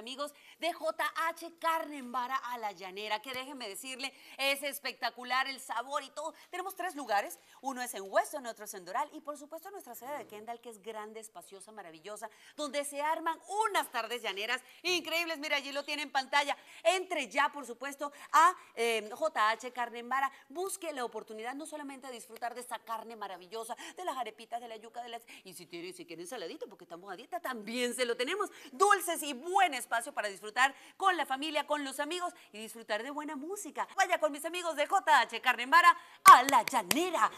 amigos de JH Carne en Vara a la Llanera, que déjenme decirle, es espectacular el sabor y todo. Tenemos tres lugares, uno es en Weston, otro es en Doral y por supuesto nuestra sede de Kendall, que es grande, espaciosa, maravillosa, donde se arman unas tardes llaneras increíbles. Mira, allí lo tiene en pantalla. Entre ya, por supuesto, a JH eh, Carne en Vara. Busque la oportunidad no solamente de disfrutar de esta carne maravillosa, de las arepitas, de la yuca, de las... Y si si quieren saladito, porque estamos a dieta, también se lo tenemos. Dulces y buen espacio para disfrutar disfrutar con la familia, con los amigos y disfrutar de buena música. Vaya con mis amigos de JH Carnevara a La Llanera.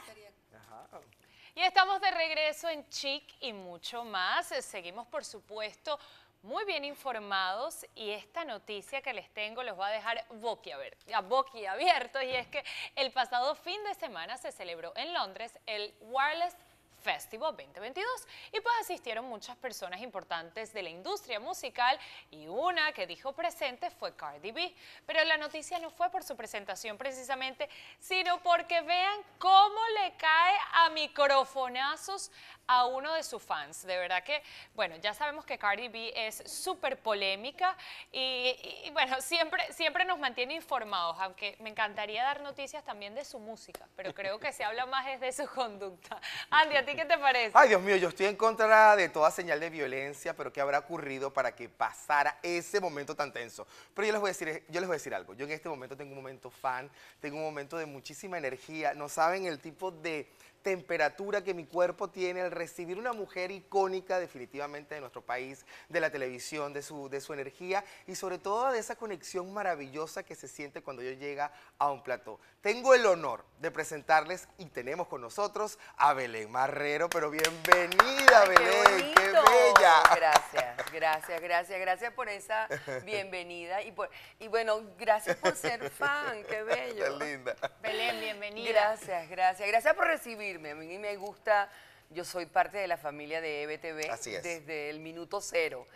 Y estamos de regreso en Chic y mucho más. Eh, seguimos, por supuesto, muy bien informados y esta noticia que les tengo los va a dejar boquiabiertos y es que el pasado fin de semana se celebró en Londres el Wireless Festival 2022 y pues asistieron muchas personas importantes de la industria musical y una que dijo presente fue Cardi B. Pero la noticia no fue por su presentación precisamente, sino porque vean cómo le cae a microfonazos a uno de sus fans. De verdad que, bueno, ya sabemos que Cardi B es súper polémica y, bueno, siempre, siempre nos mantiene informados, aunque me encantaría dar noticias también de su música, pero creo que se habla más es de su conducta. Andy, a ti qué te parece? Ay, Dios mío, yo estoy en contra de toda señal de violencia, pero ¿qué habrá ocurrido para que pasara ese momento tan tenso? Pero yo les voy a decir, yo les voy a decir algo. Yo en este momento tengo un momento fan, tengo un momento de muchísima energía. No saben el tipo de temperatura que mi cuerpo tiene al recibir una mujer icónica definitivamente de nuestro país, de la televisión, de su, de su energía y sobre todo de esa conexión maravillosa que se siente cuando yo llega a un plató. Tengo el honor de presentarles y tenemos con nosotros a Belén Marrero, pero bienvenida Belén, qué, bella. Gracias, gracias, gracias, gracias por esa bienvenida y, por, y bueno, gracias por ser fan, qué bello. Qué linda. Belén, bienvenida gracias, gracias. Gracias por recibirme. A mí me gusta... Yo soy parte de la familia de EBTV desde el minuto cero.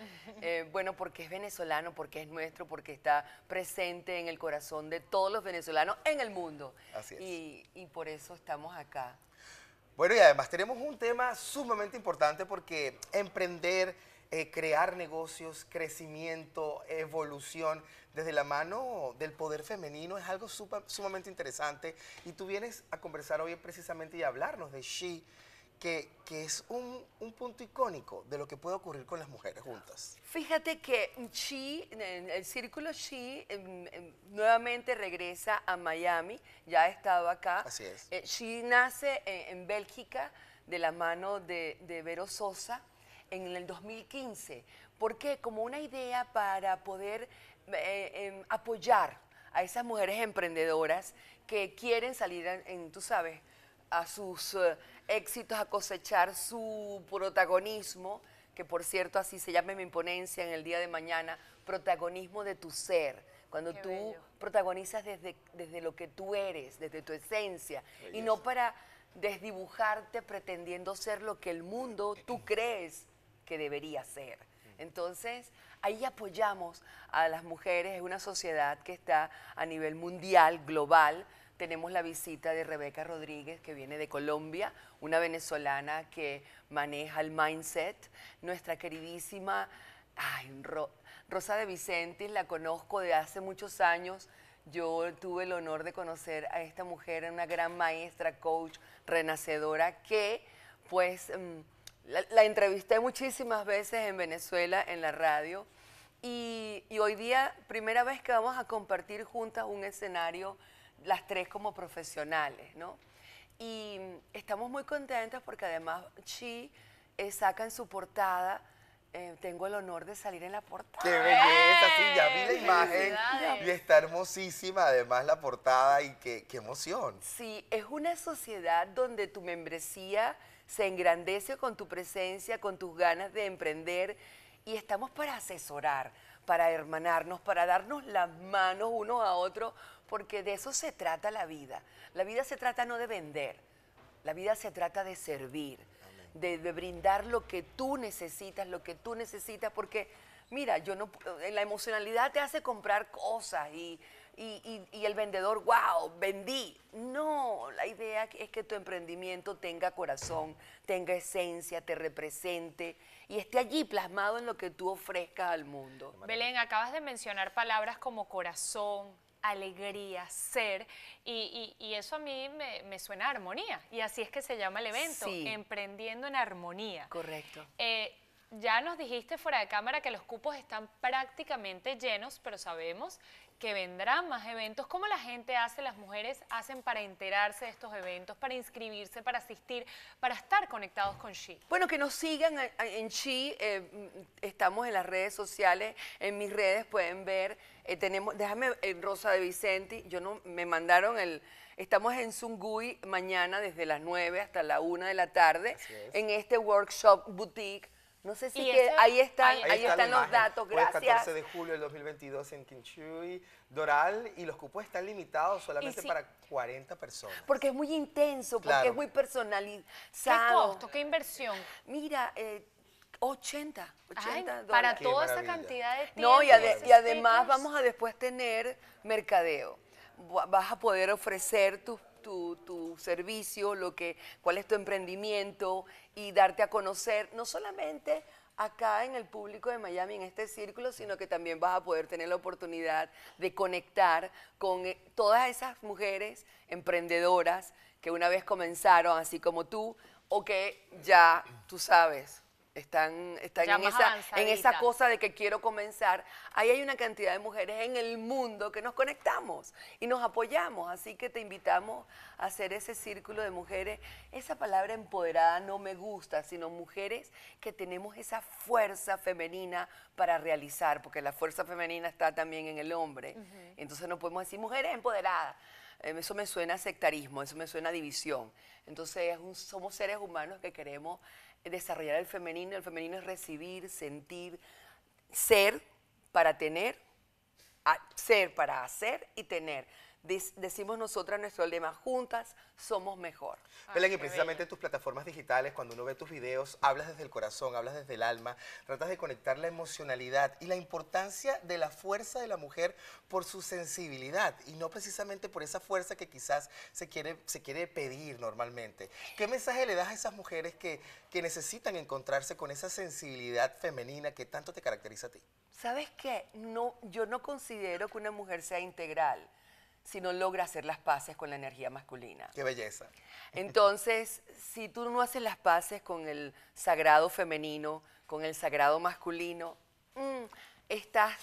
Eh, bueno, porque es venezolano, porque es nuestro, porque está presente en el corazón de todos los venezolanos en el mundo. Así es. y por eso estamos acá. Bueno, y además tenemos un tema sumamente importante porque emprender eh, crear negocios, crecimiento, evolución desde la mano del poder femenino es algo sumamente interesante. Y tú vienes a conversar hoy precisamente y a hablarnos de She, que, es un, punto icónico de lo que puede ocurrir con las mujeres juntas. Fíjate que She, el círculo She, em, em, nuevamente regresa a Miami, ya ha estado acá. Así es. She eh, nace eh, en, Bélgica de la mano de, de Vero Sosa en el 2015. ¿Por Como una idea para poder eh, em, apoyar a esas mujeres emprendedoras que quieren salir, en, tú sabes, a sus eh, éxitos, a cosechar su protagonismo, que por cierto así se llama mi imponencia en el día de mañana, protagonismo de tu ser. Cuando tú protagonizas desde, desde lo que tú eres, desde tu esencia, y no para desdibujarte pretendiendo ser lo que el mundo tú crees que debería ser. Entonces, ahí apoyamos a las mujeres, es una sociedad que está a nivel mundial, global. Tenemos la visita de Rebeca Rodríguez, que viene de Colombia, una venezolana que maneja el mindset. Nuestra queridísima ay, Rosa de Vicentis la conozco de hace muchos años. Yo tuve el honor de conocer a esta mujer, una gran maestra, coach, renacedora, que pues... Mm, la, entrevisté muchísimas veces en Venezuela, en la radio, y, hoy día, primera vez que vamos a compartir juntas un escenario, las tres como profesionales, ¿no? Y estamos muy contentas porque además Chi eh, saca en su portada eh, tengo el honor de salir en la portada. ¡Qué belleza! Sí, ya vi la imagen y está hermosísima además la portada y qué, emoción. Sí, es una sociedad donde tu membresía se engrandece con tu presencia, con tus ganas de emprender y estamos para asesorar, para hermanarnos, para darnos las manos uno a otro, porque de eso se trata la vida. La vida se trata no de vender, la vida se trata de servir de, brindar lo que tú necesitas, lo que tú necesitas, porque mira, yo no, eh, la emocionalidad te hace comprar cosas y, y, y el vendedor, wow, vendí. No, la idea es que tu emprendimiento tenga corazón, tenga esencia, te represente y esté allí plasmado en lo que tú ofrezcas al mundo. Belén, acabas de mencionar palabras como corazón, alegría, ser, y, eso a mí me, suena armonía, y así es que se llama el evento, emprendiendo en armonía. Correcto. Eh, ya nos dijiste fuera de cámara que los cupos están prácticamente llenos, pero sabemos que vendrán más eventos. ¿Cómo la gente hace, las mujeres hacen para enterarse de estos eventos, para inscribirse, para asistir, para estar conectados con She? Bueno, que nos sigan en She. Eh, mm, estamos en las redes sociales, en mis redes pueden ver. Eh, tenemos, déjame, Rosa de Vicente, yo no, me mandaron el... Estamos en Sungui mañana desde las 9 hasta la 1 de la tarde en este workshop boutique no sé si ahí están, ahí, están los datos, gracias. el 14 de julio del 2022 en Kinchui, Doral, y los cupos están limitados solamente para 40 personas. Porque es muy intenso, porque es muy personalizado. ¿Qué costo, qué inversión? Mira, 80, eh, 80 Para toda esa cantidad de tiempo. No, y además vamos a después tener mercadeo. Vas a poder ofrecer tus tu, servicio, lo que, cuál es tu emprendimiento y darte a conocer, no solamente acá en el público de Miami, en este círculo, sino que también vas a poder tener la oportunidad de conectar con eh, todas esas mujeres emprendedoras que una vez comenzaron, así como tú, o que ya tú sabes, están, están en, esa, en, esa, cosa de que quiero comenzar, ahí hay una cantidad de mujeres en el mundo que nos conectamos y nos apoyamos. Así que te invitamos a hacer ese círculo de mujeres. Esa palabra empoderada no me gusta, sino mujeres que tenemos esa fuerza femenina para realizar, porque la fuerza femenina está también en el hombre. Entonces no podemos decir mujeres empoderadas Em, eso me suena sectarismo, eso me suena división. Entonces somos seres humanos que queremos desarrollar el femenino. El femenino es recibir, sentir, ser para tener, ser para hacer y tener decimos nosotras nuestro lema, juntas somos mejor. Ah, Belén, y precisamente en tus plataformas digitales, cuando uno ve tus videos, hablas desde el corazón, hablas desde el alma, tratas de conectar la emocionalidad y la importancia de la fuerza de la mujer por su sensibilidad y no precisamente por esa fuerza que quizás se quiere, se quiere pedir normalmente. ¿Qué mensaje le das a esas mujeres que, que necesitan encontrarse con esa sensibilidad femenina que tanto te caracteriza a ti? ¿Sabes qué? No, yo no considero que una mujer sea integral si no logra hacer las paces con la energía masculina. Qué belleza. Entonces, si tú no haces las paces con el sagrado femenino, con el sagrado masculino, mm, estás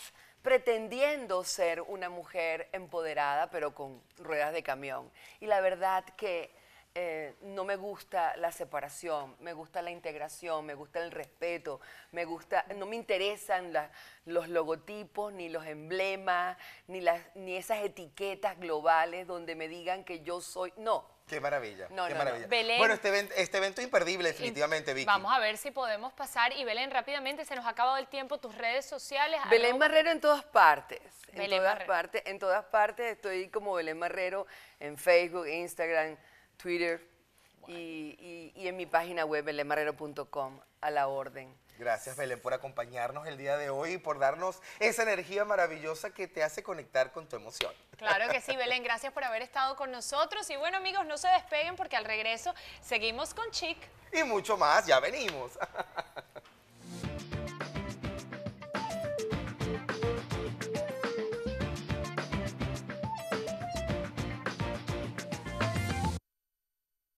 pretendiendo ser una mujer empoderada, pero con ruedas de camión. Y la verdad que eh, no me gusta la separación, me gusta la integración, me gusta el respeto, me gusta, no me interesan los logotipos, ni los emblemas, ni, las, ni esas etiquetas globales donde me digan que yo soy. No, Qué maravilla. No, qué maravilla. bueno, este, este evento, este imperdible, definitivamente, Vicky. Vamos a ver si podemos pasar. Y Belén, rápidamente, se nos ha acabado el tiempo, tus redes sociales. Belén barrero Marrero en todas partes. en todas partes. En todas partes estoy como Belén Marrero en Facebook, Instagram, Twitter y, en mi página web, belemarrero.com, a la orden. Gracias, Belén, por acompañarnos el día de hoy y por darnos esa energía maravillosa que te hace conectar con tu emoción. Claro que sí, Belén, gracias por haber estado con nosotros. Y bueno, amigos, no se despeguen porque al regreso seguimos con Chic. Y mucho más, ya venimos.